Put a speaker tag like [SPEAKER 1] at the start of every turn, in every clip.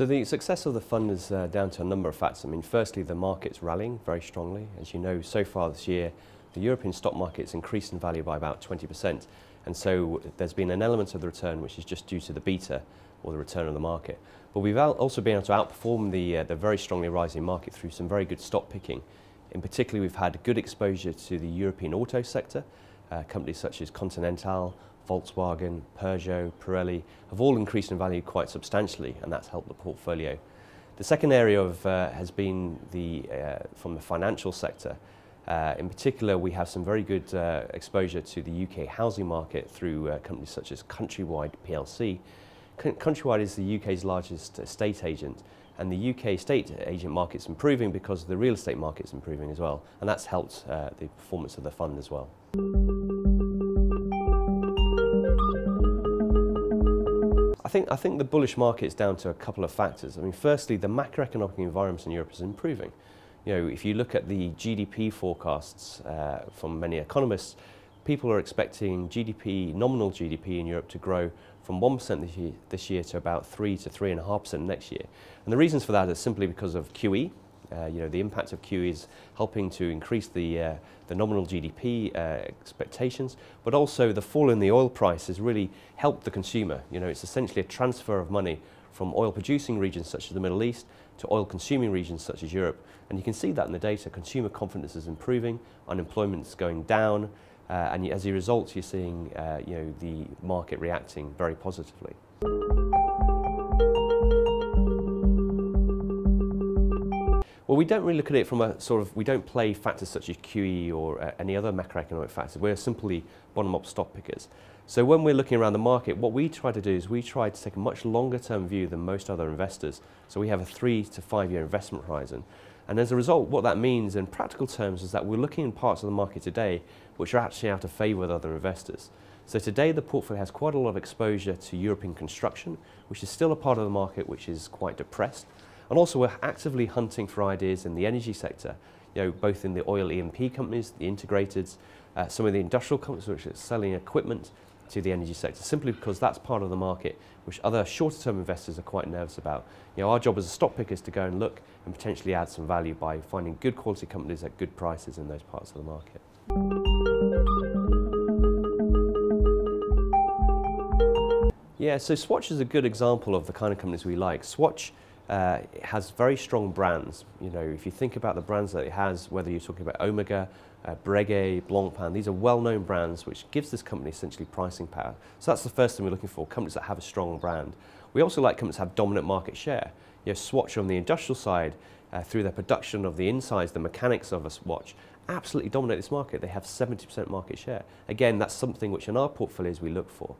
[SPEAKER 1] So the success of the fund is uh, down to a number of factors. I mean, firstly, the market's rallying very strongly. As you know, so far this year, the European stock market's increased in value by about 20%. And so there's been an element of the return which is just due to the beta or the return of the market. But we've also been able to outperform the, uh, the very strongly rising market through some very good stock picking. In particular, we've had good exposure to the European auto sector, uh, companies such as Continental, Volkswagen, Peugeot, Pirelli have all increased in value quite substantially, and that's helped the portfolio. The second area of, uh, has been the, uh, from the financial sector. Uh, in particular, we have some very good uh, exposure to the UK housing market through uh, companies such as Countrywide plc. C Countrywide is the UK's largest estate agent, and the UK estate agent market's improving because the real estate market's improving as well, and that's helped uh, the performance of the fund as well. think, I think the bullish market is down to a couple of factors. I mean, firstly, the macroeconomic environment in Europe is improving. You know, if you look at the GDP forecasts uh, from many economists, people are expecting GDP, nominal GDP in Europe to grow from 1% this year, this year to about 3 to 3.5% next year. And the reasons for that are simply because of QE, uh, you know, the impact of QE is helping to increase the, uh, the nominal GDP uh, expectations, but also the fall in the oil price has really helped the consumer. You know, it's essentially a transfer of money from oil producing regions such as the Middle East to oil consuming regions such as Europe. And you can see that in the data. Consumer confidence is improving, unemployment is going down, uh, and as a result, you're seeing uh, you know, the market reacting very positively. Well, we don't really look at it from a sort of, we don't play factors such as QE or uh, any other macroeconomic factors. We're simply bottom-up stock pickers. So when we're looking around the market, what we try to do is we try to take a much longer term view than most other investors. So we have a three to five year investment horizon. And as a result, what that means in practical terms is that we're looking in parts of the market today which are actually out of favour with other investors. So today the portfolio has quite a lot of exposure to European construction, which is still a part of the market which is quite depressed. And also we're actively hunting for ideas in the energy sector, you know, both in the oil EMP companies, the integrateds, uh, some of the industrial companies which are selling equipment to the energy sector, simply because that's part of the market which other shorter-term investors are quite nervous about. You know, our job as a stock picker is to go and look and potentially add some value by finding good quality companies at good prices in those parts of the market. Yeah, so Swatch is a good example of the kind of companies we like. Swatch uh, it has very strong brands. You know, if you think about the brands that it has, whether you're talking about Omega, uh, Breguet, Blancpain, these are well-known brands which gives this company essentially pricing power. So that's the first thing we're looking for, companies that have a strong brand. We also like companies that have dominant market share. You know, Swatch on the industrial side, uh, through their production of the insides, the mechanics of a watch, absolutely dominate this market. They have 70% market share. Again, that's something which in our portfolios we look for.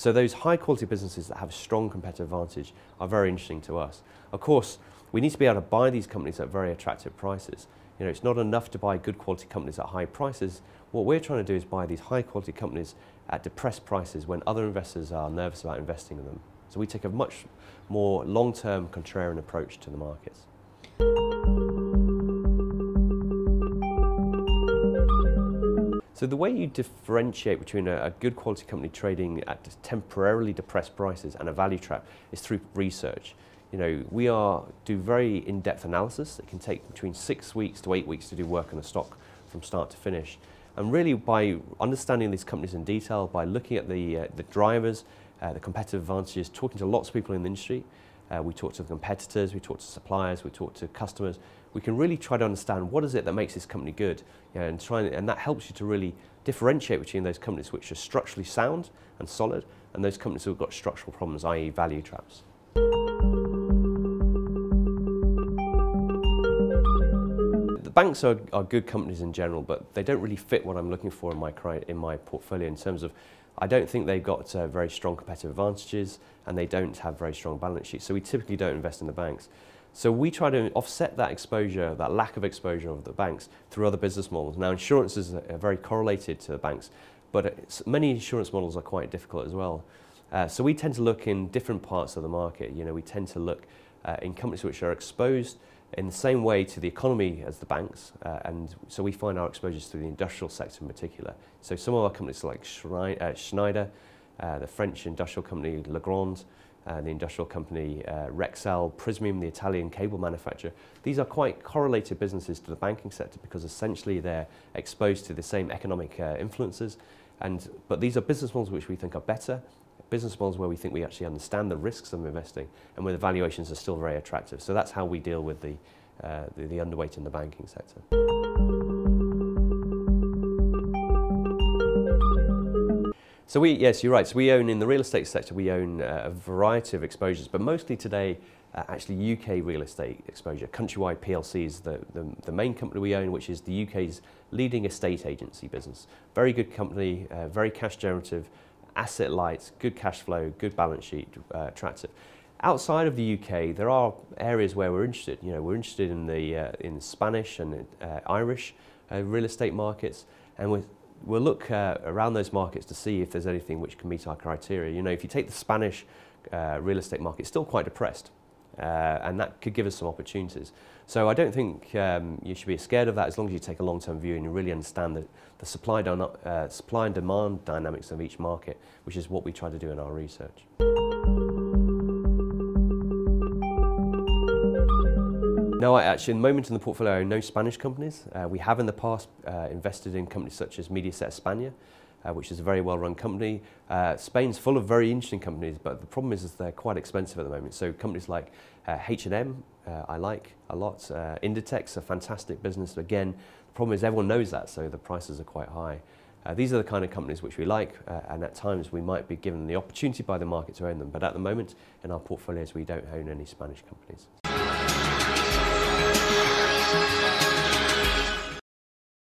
[SPEAKER 1] So those high quality businesses that have strong competitive advantage are very interesting to us. Of course, we need to be able to buy these companies at very attractive prices. You know, it's not enough to buy good quality companies at high prices. What we're trying to do is buy these high quality companies at depressed prices when other investors are nervous about investing in them. So we take a much more long-term contrarian approach to the markets. So the way you differentiate between a, a, good quality company trading at temporarily depressed prices and a value trap is through research. You know, we are do very in-depth analysis. It can take between six weeks to eight weeks to do work on a stock from start to finish. And really by understanding these companies in detail, by looking at the, uh, the drivers, uh, the competitive advantages, talking to lots of people in the industry, uh, we talk to the competitors, we talk to suppliers, we talk to customers. We can really try to understand what is it that makes this company good, you know, and try and, and that helps you to really differentiate between those companies which are structurally sound and solid, and those companies who've got structural problems, i.e., value traps. The banks are, are good companies in general, but they don't really fit what I'm looking for in my, in my portfolio in terms of I don't think they've got uh, very strong competitive advantages and they don't have very strong balance sheets. So we typically don't invest in the banks. So we try to offset that exposure, that lack of exposure of the banks through other business models. Now insurances are very correlated to the banks, but many insurance models are quite difficult as well. Uh, so we tend to look in different parts of the market. You know, we tend to look uh, in companies which are exposed in the same way to the economy as the banks. Uh, and so we find our exposures through the industrial sector in particular. So some of our companies like uh, Schneider, uh, the French industrial company Legrand, uh, the industrial company uh, Rexel, Prismium, the Italian cable manufacturer. These are quite correlated businesses to the banking sector because essentially they're exposed to the same economic uh, influences. And, but these are business models which we think are better business models where we think we actually understand the risks of investing and where the valuations are still very attractive. So that's how we deal with the, uh, the, the underweight in the banking sector. So we, yes, you're right. So we own in the real estate sector, we own uh, a variety of exposures, but mostly today, uh, actually UK real estate exposure. Countrywide PLC is the, the, the, main company we own, which is the UK's leading estate agency business. Very good company, uh, very cash generative, asset light, good cash flow, good balance sheet, uh, attractive. Outside of the UK, there are areas where we're interested. You know, we're interested in the uh, in Spanish and uh, Irish uh, real estate markets, and we're we'll look uh, around those markets to see if there's anything which can meet our criteria. You know, if you take the Spanish uh, real estate market, it's still quite depressed. Uh, and that could give us some opportunities. So I don't think um, you should be scared of that as long as you take a long-term view and you really understand the, the supply, uh, supply and demand dynamics of each market, which is what we try to do in our research. No, actually, at the moment in the portfolio, no Spanish companies. Uh, we have in the past uh, invested in companies such as Mediaset España, uh, which is a very well-run company. Uh, Spain's full of very interesting companies, but the problem is, is they're quite expensive at the moment. So companies like uh, H&M, uh, I like a lot. Uh, Inditex, a fantastic business. Again, the problem is everyone knows that, so the prices are quite high. Uh, these are the kind of companies which we like, uh, and at times we might be given the opportunity by the market to own them, but at the moment in our portfolios we don't own any Spanish companies.